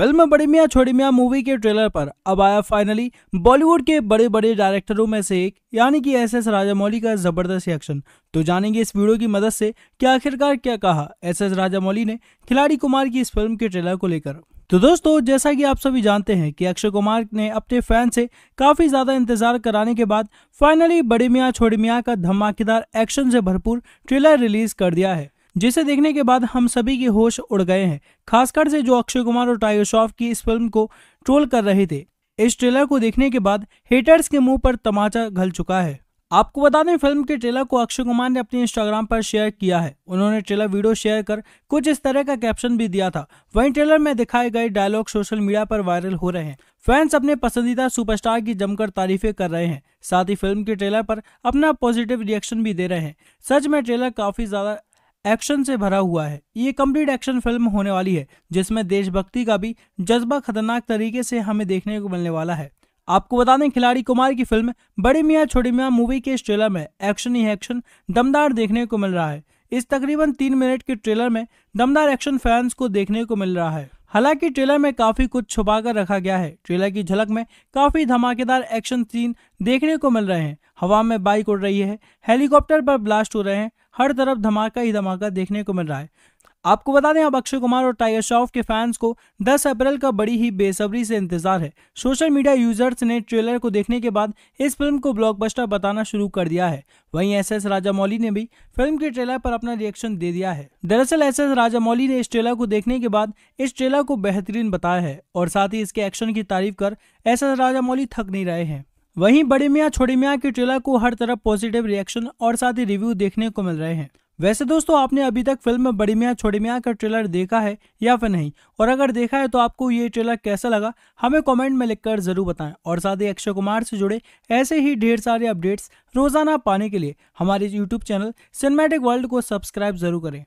film बड़ी मियाँ छोड़ी मियाँ मूवी के ट्रेलर पर अब आया फाइनली बॉलीवुड के बड़े बड़े डायरेक्टरों में से एक यानी कि एसएस राजामौली का जबरदस्त एक्शन तो जानेंगे इस वीडियो की मदद से कि आखिरकार क्या कहा एस एस राजामौली ने खिलाड़ी कुमार की इस फिल्म के ट्रेलर को लेकर तो दोस्तों जैसा कि आप सभी जानते हैं कि अक्षय कुमार ने अपने फैन से काफी ज्यादा इंतजार कराने के बाद फाइनली बड़े मियाँ छोड़ी मियाँ का धमाकेदार एक्शन से भरपूर ट्रेलर रिलीज कर दिया है जिसे देखने के बाद हम सभी के होश उड़ गए हैं खासकर से जो अक्षय कुमार और टाइगर श्रॉफ की इस फिल्म को ट्रोल कर रहे थे इस ट्रेलर को देखने के बाद हेटर्स के मुंह पर तमाचा घल चुका है आपको बता दें फिल्म के ट्रेलर को अक्षय कुमार ने अपने इंस्टाग्राम पर शेयर किया है उन्होंने ट्रेलर वीडियो शेयर कर कुछ इस तरह का कैप्शन भी दिया था वहीं ट्रेलर में दिखाए गए डायलॉग सोशल मीडिया पर वायरल हो रहे हैं फैंस अपने पसंदीदा सुपरस्टार की जमकर तारीफें कर रहे हैं साथ ही फिल्म के ट्रेलर पर अपना पॉजिटिव रिएक्शन भी दे रहे हैं सच में ट्रेलर काफी ज्यादा एक्शन से भरा हुआ है ये कंप्लीट एक्शन फिल्म होने वाली है जिसमें देशभक्ति का भी जज्बा खतरनाक तरीके से हमें देखने को मिलने वाला है आपको बता दें खिलाड़ी कुमार की फिल्म बड़ी मियाँ छोटी मियाँ मूवी के इस ट्रेलर में एक्शन ही एक्शन दमदार देखने को मिल रहा है इस तकरीबन तीन मिनट के ट्रेलर में दमदार एक्शन फैंस को देखने को मिल रहा है हालांकि ट्रेलर में काफी कुछ छुपा कर रखा गया है ट्रेलर की झलक में काफी धमाकेदार एक्शन सीन देखने को मिल रहे हैं हवा में बाइक उड़ रही है हेलीकॉप्टर पर ब्लास्ट हो रहे हैं हर तरफ धमाका ही धमाका देखने को मिल रहा है आपको बता दें अब अक्षय कुमार और टाइगर श्रॉफ के फैंस को 10 अप्रैल का बड़ी ही बेसब्री से इंतजार है सोशल मीडिया यूजर्स ने ट्रेलर को देखने के बाद इस फिल्म को ब्लॉकबस्टर बताना शुरू कर दिया है वहीं एस एस मौली ने भी फिल्म के ट्रेलर पर अपना रिएक्शन दे दिया है दरअसल एस एस मौली ने इस ट्रेलर को देखने के बाद इस ट्रेलर को बेहतरीन बताया है और साथ ही इसके एक्शन की तारीफ कर एस एस मौली थक नहीं रहे हैं वहीं बड़े मियाँ छोटे मियाँ के ट्रेलर को हर तरफ पॉजिटिव रिएक्शन और साथ ही रिव्यू देखने को मिल रहे हैं वैसे दोस्तों आपने अभी तक फिल्म बड़ी मियाँ छोटे मियाँ का ट्रेलर देखा है या फिर नहीं और अगर देखा है तो आपको ये ट्रेलर कैसा लगा हमें कमेंट में लिखकर जरूर बताएं और साथ ही अक्षय कुमार से जुड़े ऐसे ही ढेर सारे अपडेट्स रोजाना पाने के लिए हमारे यूट्यूब चैनल सिनेमैटिक वर्ल्ड को सब्सक्राइब जरूर करें